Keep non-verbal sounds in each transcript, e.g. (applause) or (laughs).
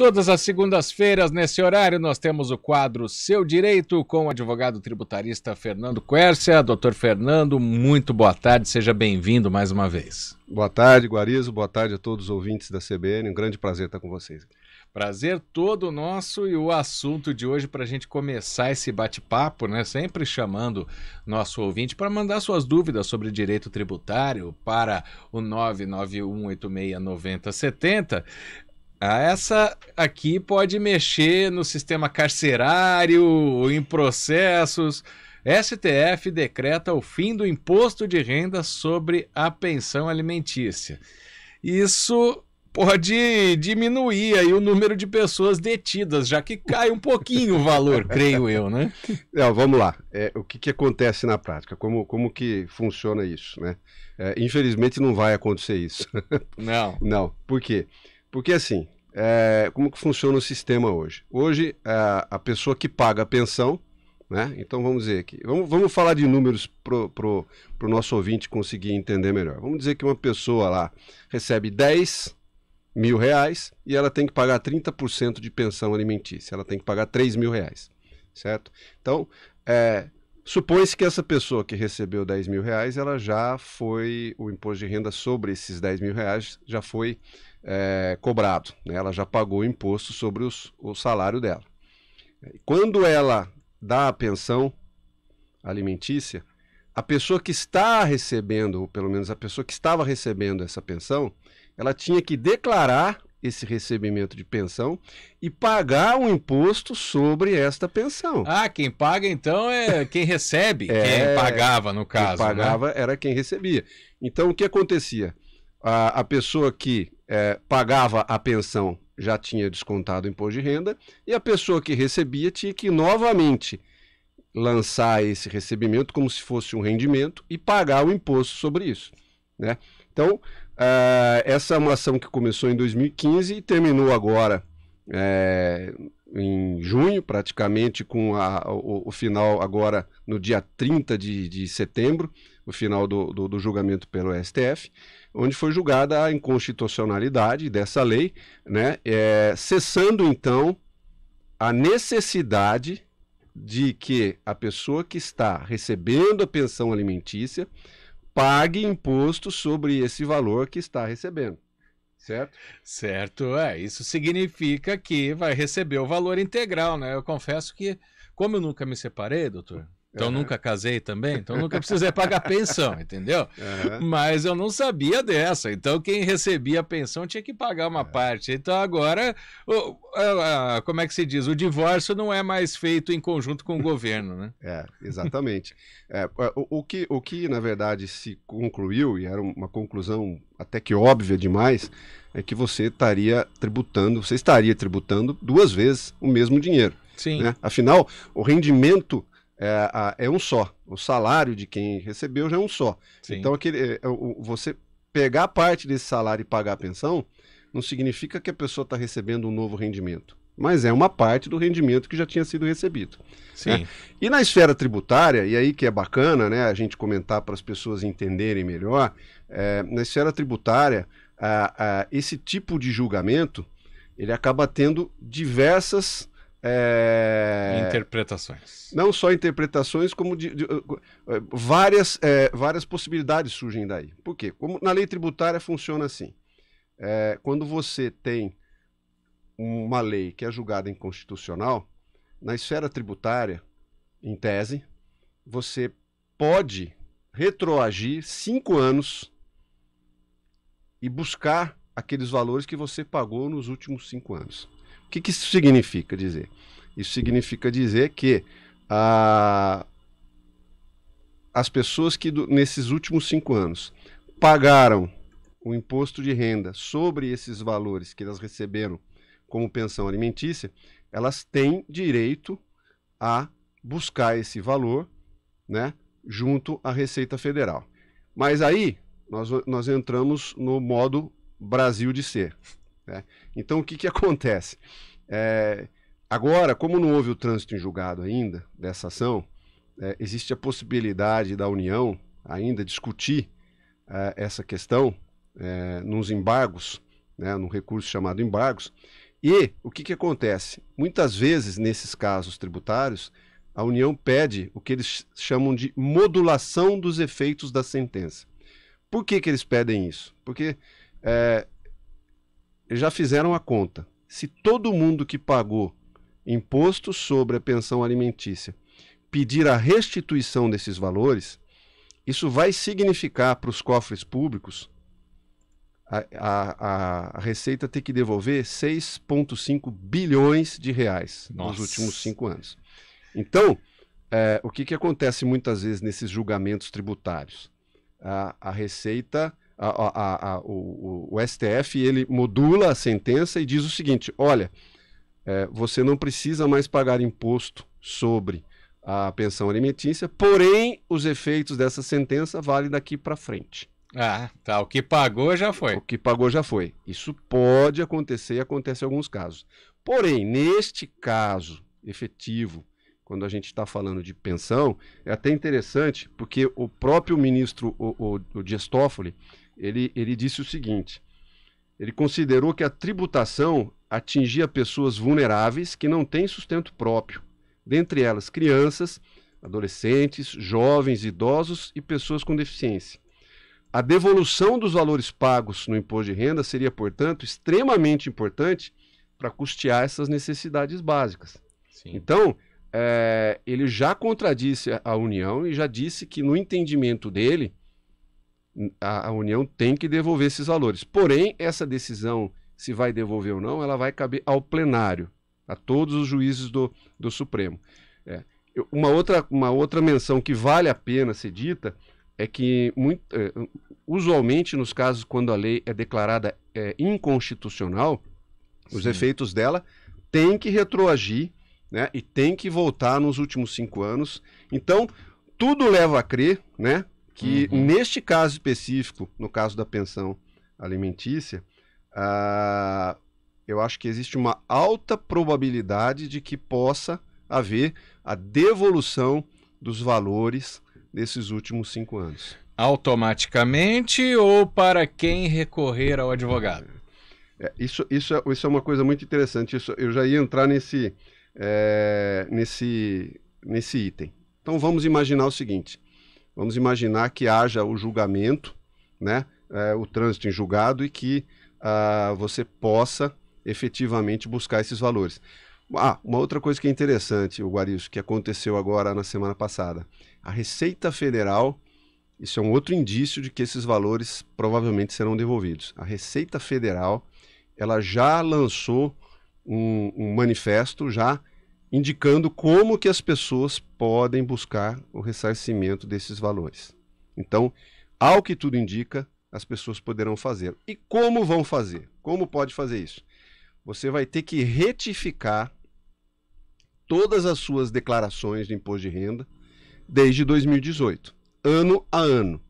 Todas as segundas-feiras, nesse horário, nós temos o quadro Seu Direito com o advogado tributarista Fernando Quercia. Doutor Fernando, muito boa tarde, seja bem-vindo mais uma vez. Boa tarde, Guarizo, boa tarde a todos os ouvintes da CBN, um grande prazer estar com vocês. Prazer todo nosso e o assunto de hoje para a gente começar esse bate-papo, né? Sempre chamando nosso ouvinte para mandar suas dúvidas sobre direito tributário para o 991869070. Ah, essa aqui pode mexer no sistema carcerário, em processos. STF decreta o fim do imposto de renda sobre a pensão alimentícia. Isso pode diminuir aí o número de pessoas detidas, já que cai um pouquinho o valor, (laughs) creio eu, né? Não, vamos lá. É, o que, que, acontece na prática? Como, como que funciona isso, né? É, infelizmente não vai acontecer isso. Não. (laughs) Não. Por quê? Porque assim, é, como que funciona o sistema hoje? Hoje, a, é, a pessoa que paga a pensão, né? Então vamos dizer que. Vamos, vamos falar de números para o pro, pro nosso ouvinte conseguir entender melhor. Vamos dizer que uma pessoa lá recebe 10 mil reais e ela tem que pagar 30% de pensão alimentícia. Ela tem que pagar 3 mil reais. Certo? Então, é, Supõe-se que essa pessoa que recebeu 10 mil reais, ela já foi, o imposto de renda sobre esses 10 mil reais já foi é, cobrado. Né? Ela já pagou o imposto sobre os, o salário dela. Quando ela dá a pensão alimentícia, a pessoa que está recebendo, ou pelo menos a pessoa que estava recebendo essa pensão, ela tinha que declarar esse recebimento de pensão e pagar o um imposto sobre esta pensão. Ah, quem paga então é quem recebe, (laughs) é, quem pagava no caso. Quem né? pagava né? era quem recebia. Então o que acontecia? a, a pessoa que é, pagava a pensão já tinha descontado o imposto de renda e a pessoa que recebia tinha que novamente lançar esse recebimento como se fosse um rendimento e pagar o imposto sobre isso. Né? Então, uh, essa é uma ação que começou em 2015 e terminou agora é, em junho, praticamente com a, o, o, final agora no dia 30 de, de setembro, o final do, do, do julgamento pelo STF, onde foi julgada a inconstitucionalidade dessa lei, né, é, cessando então a necessidade de que a pessoa que está recebendo a pensão alimentícia pague imposto sobre esse valor que está recebendo. Certo? Certo, é. Isso significa que vai receber o valor integral, né? Eu confesso que, como eu nunca me separei, doutor, então uhum. nunca casei também, então nunca precisei é pagar pensão, (laughs) entendeu? Uhum. Mas eu não sabia dessa. Então quem recebia a pensão tinha que pagar uma uhum. parte. Então agora, o, a, a, como é que se diz? O divórcio não é mais feito em conjunto com o governo, né? É, exatamente. (laughs) é, o, o, que, o que, na verdade, se concluiu, e era uma conclusão até que óbvia demais, é que você estaria tributando, você estaria tributando duas vezes o mesmo dinheiro. Sim. Né? Afinal, o rendimento é, é um só. O salário de quem recebeu já é um só. Sim. Então, aquele, é, é, você pegar parte desse salário e pagar a pensão não significa que a pessoa está recebendo um novo rendimento. Mas é uma parte do rendimento que já tinha sido recebido. Sim. Né? E na esfera tributária, e aí que é bacana né, a gente comentar para as pessoas entenderem melhor, é, na esfera tributária, a, a, esse tipo de julgamento ele acaba tendo diversas é... Interpretações. Não só interpretações, como de, de, de, eh, várias, é, várias possibilidades surgem daí. Por quê? Como na lei tributária funciona assim: é, quando você tem uma lei que é julgada inconstitucional, na esfera tributária, em tese, você pode retroagir cinco anos e buscar aqueles valores que você pagou nos últimos cinco anos. O que, que isso significa dizer? Isso significa dizer que ah, as pessoas que do, nesses últimos cinco anos pagaram o imposto de renda sobre esses valores que elas receberam como pensão alimentícia, elas têm direito a buscar esse valor né, junto à Receita Federal. Mas aí nós, nós entramos no modo Brasil de ser. Né? Então, o que, que (laughs) acontece? É, agora, como não houve o trânsito em julgado ainda dessa ação, é, existe a possibilidade da União ainda discutir é, essa questão é, nos embargos, né, num recurso chamado embargos. E o que, que acontece? Muitas vezes, nesses casos tributários, a União pede o que eles chamam de modulação dos efeitos da sentença. Por que, que eles pedem isso? Porque é, já fizeram a conta. Se todo mundo que pagou imposto sobre a pensão alimentícia pedir a restituição desses valores, isso vai significar para os cofres públicos a, a, a, Receita ter que devolver 6,5 bilhões de reais Nossa. nos últimos cinco anos. Então, é, o que, que acontece muitas vezes nesses julgamentos tributários? A, a Receita a, a, a, o, o, STF ele modula a sentença e diz o seguinte: olha, é, você não precisa mais pagar imposto sobre a pensão alimentícia, porém os efeitos dessa sentença valem daqui para frente. Ah, tá. O que pagou já foi. O que pagou já foi. Isso pode acontecer e acontece em alguns casos. Porém, neste caso efetivo, quando a gente está falando de pensão, é até interessante, porque o próprio ministro, o, o, o Dias Toffoli, ele, ele disse o seguinte: ele considerou que a tributação atingia pessoas vulneráveis que não têm sustento próprio, dentre elas crianças, adolescentes, jovens, idosos e pessoas com deficiência. A devolução dos valores pagos no imposto de renda seria, portanto, extremamente importante para custear essas necessidades básicas. Sim. Então, é, ele já contradisse a União e já disse que, no entendimento dele, a, a União tem que devolver esses valores. Porém, essa decisão, se vai devolver ou não, ela vai caber ao plenário, a todos os juízes do, do Supremo. É. Uma, outra, uma outra menção que vale a pena ser dita é que, muito, é, usualmente, nos casos quando a lei é declarada é, inconstitucional, Sim. os efeitos dela têm que retroagir né, e tem que voltar nos últimos cinco anos. Então, tudo leva a crer, né? que uhum. neste caso específico, no caso da pensão alimentícia, ah, eu acho que existe uma alta probabilidade de que possa haver a devolução dos valores desses últimos cinco anos. Automaticamente ou para quem recorrer ao advogado? É, isso, isso, é, isso é uma coisa muito interessante. Isso, eu já ia entrar nesse, é, nesse, nesse item. Então vamos imaginar o seguinte: Vamos imaginar que haja o julgamento, né? É, o trânsito em julgado e que uh, você possa efetivamente buscar esses valores. Ah, uma outra coisa que é interessante, o Guariço, que aconteceu agora na semana passada. A Receita Federal, isso é um outro indício de que esses valores provavelmente serão devolvidos. A Receita Federal, ela já lançou um, um manifesto já indicando como que as pessoas podem buscar o ressarcimento desses valores. Então, ao que tudo indica, as pessoas poderão fazer. E como vão fazer? Como pode fazer isso? Você vai ter que retificar todas as suas declarações de imposto de renda desde 2018, ano a ano.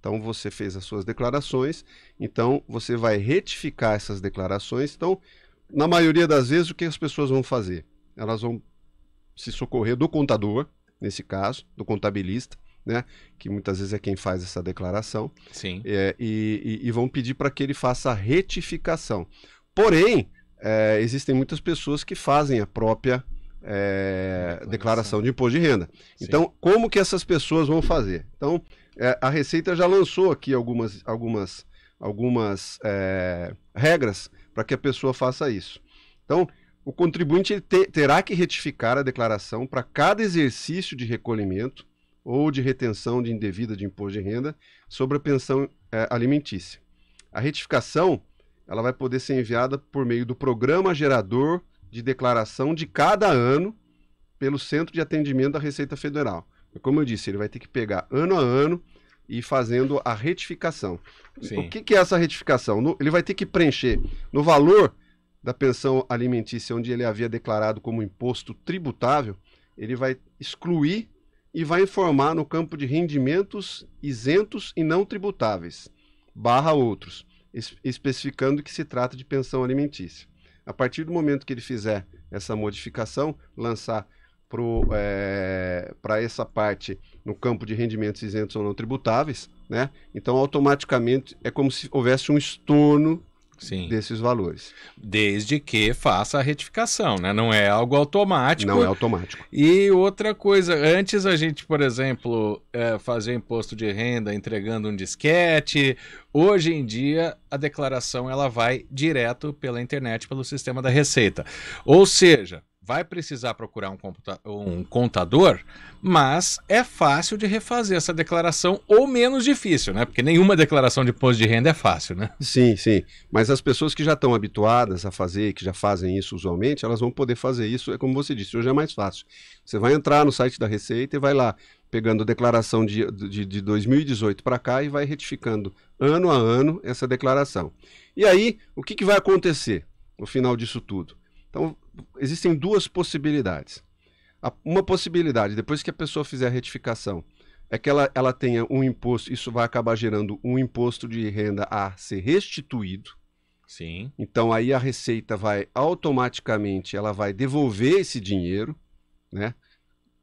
Então você fez as suas declarações, então você vai retificar essas declarações. Então, na maioria das vezes, o que as pessoas vão fazer? elas vão se socorrer do contador, nesse caso, do contabilista, né? Que muitas vezes é quem faz essa declaração. Sim. É, e, e, e, vão pedir para que ele faça a retificação. Porém, é, existem muitas pessoas que fazem a própria é, declaração. de imposto de renda. Sim. Então, como que essas pessoas vão fazer? Então, é, a Receita já lançou aqui algumas, algumas, algumas é, regras para que a pessoa faça isso. Então, o contribuinte te, terá que retificar a declaração para cada exercício de recolhimento ou de retenção de indevida de imposto de renda sobre a pensão é, alimentícia. A retificação ela vai poder ser enviada por meio do programa gerador de declaração de cada ano pelo Centro de Atendimento da Receita Federal. Como eu disse, ele vai ter que pegar ano a ano e fazendo a retificação. Sim. O que, que, é essa retificação? No, ele vai ter que preencher no valor da pensão alimentícia, onde ele havia declarado como imposto tributável, ele vai excluir e vai informar no campo de rendimentos isentos e não tributáveis, barra outros, especificando que se trata de pensão alimentícia. A partir do momento que ele fizer essa modificação, lançar para eh, é, essa parte no campo de rendimentos isentos ou não tributáveis, né? Então automaticamente é como se houvesse um estorno Sim. desses valores. Desde que faça a retificação, né? Não é algo automático. Não é automático. E outra coisa, antes a gente, por exemplo, é, fazia imposto de renda entregando um disquete. Hoje em dia, a declaração ela vai direto pela internet, pelo sistema da Receita. Ou seja, vai precisar procurar um, um, contador, mas é fácil de refazer essa declaração ou menos difícil, né? Porque nenhuma declaração de imposto de renda é fácil, né? Sim, sim. Mas as pessoas que já estão habituadas a fazer, que já fazem isso usualmente, elas vão poder fazer isso, é como você disse, hoje é mais fácil. Você vai entrar no site da Receita e vai lá pegando a declaração de, de, de 2018 para cá e vai retificando ano a ano essa declaração. E aí, o que, que vai acontecer no final disso tudo? Então, existem duas possibilidades. uma possibilidade, depois que a pessoa fizer a retificação, é que ela, ela tenha um imposto, isso vai acabar gerando um imposto de renda a ser restituído. Sim. Então aí a receita vai automaticamente, ela vai devolver esse dinheiro, né?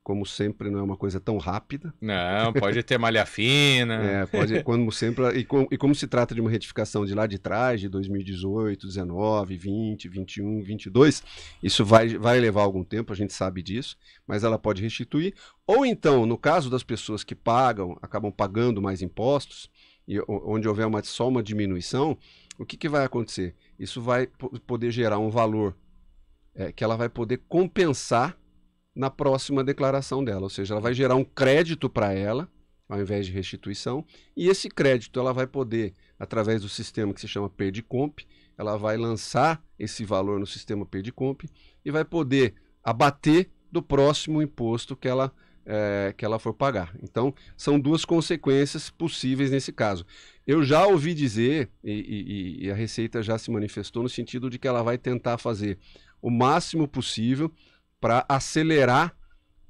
como sempre, não é uma coisa tão rápida. Não, pode ter malha (laughs) fina. é, pode, como sempre, e como, e como, se trata de uma retificação de lá de trás, de 2018, 19, 20, 21, 22, isso vai, vai levar algum tempo, a gente sabe disso, mas ela pode restituir. Ou então, no caso das pessoas que pagam, acabam pagando mais impostos, e onde houver uma, só uma diminuição, o que, que vai acontecer? Isso vai poder gerar um valor é, que ela vai poder compensar na próxima declaração dela, ou seja, ela vai gerar um crédito para ela, ao invés de restituição, e esse crédito ela vai poder, através do sistema que se chama Perdicomp, ela vai lançar esse valor no sistema Perdicomp e vai poder abater do próximo imposto que ela, é, que ela for pagar. Então, são duas consequências possíveis nesse caso. Eu já ouvi dizer, e, e, e a Receita já se manifestou no sentido de que ela vai tentar fazer o máximo possível para acelerar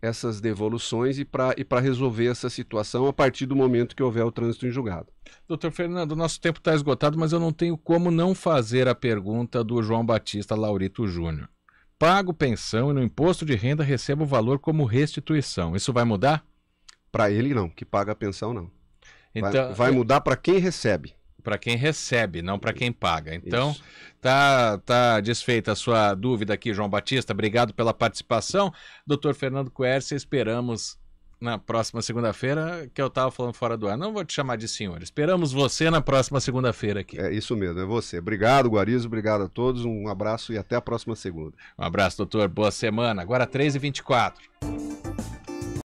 essas devoluções e para e resolver essa situação a partir do momento que houver o trânsito em julgado. Doutor Fernando, nosso tempo está esgotado, mas eu não tenho como não fazer a pergunta do João Batista Laurito Júnior. Pago pensão e no imposto de renda recebo o valor como restituição. Isso vai mudar? Para ele, não. Que paga a pensão, não. Então, vai, vai é mudar para quem recebe para quem recebe, não para quem paga. Então, tá, tá desfeita a sua dúvida aqui, João Batista. Obrigado pela participação. Doutor Fernando Coerce, esperamos na próxima segunda-feira, que eu estava falando fora do ar. Não vou te chamar de senhor. Esperamos você na próxima segunda-feira aqui. É isso mesmo, é você. Obrigado, Guarizo. Obrigado a todos. Um abraço e até a próxima segunda. Um abraço, doutor. Boa semana. Agora 3 h 24